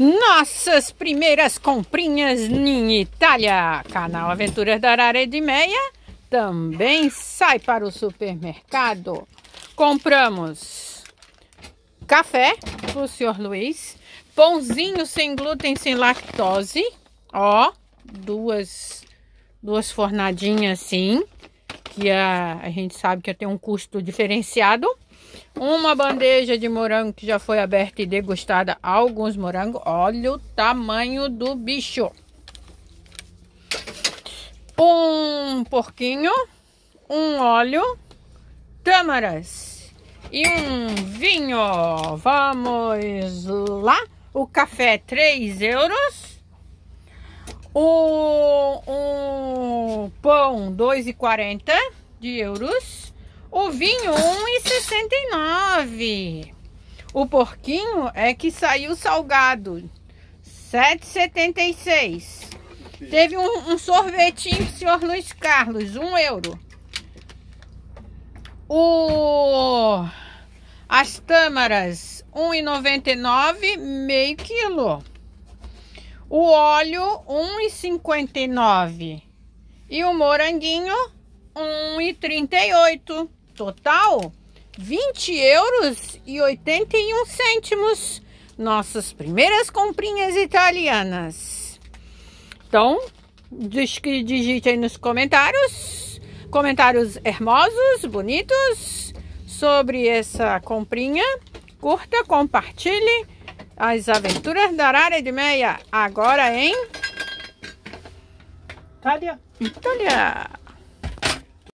Nossas primeiras comprinhas em Itália. Canal Aventuras da Arara de Meia também sai para o supermercado. Compramos café para o senhor Luiz, pãozinho sem glúten, sem lactose, ó, duas, duas fornadinhas assim, que a, a gente sabe que tem um custo diferenciado. Uma bandeja de morango que já foi aberta e degustada alguns morangos. Olha o tamanho do bicho. Um porquinho, um óleo, tâmaras e um vinho. Vamos lá. O café 3 euros. O, o pão 2,40 de euros. O vinho 1,69. O porquinho é que saiu salgado 7,76. Teve um, um sorvetinho senhor Luiz Carlos, 1 euro. O as tâmaras 1,99 meio quilo. O óleo 1,59 e o moranguinho 1,38 total 20 euros e 81 cêntimos nossas primeiras comprinhas italianas. Então, diz que digite aí nos comentários, comentários hermosos, bonitos, sobre essa comprinha. Curta, compartilhe as aventuras da Arara de Meia, agora em... Itália. Itália.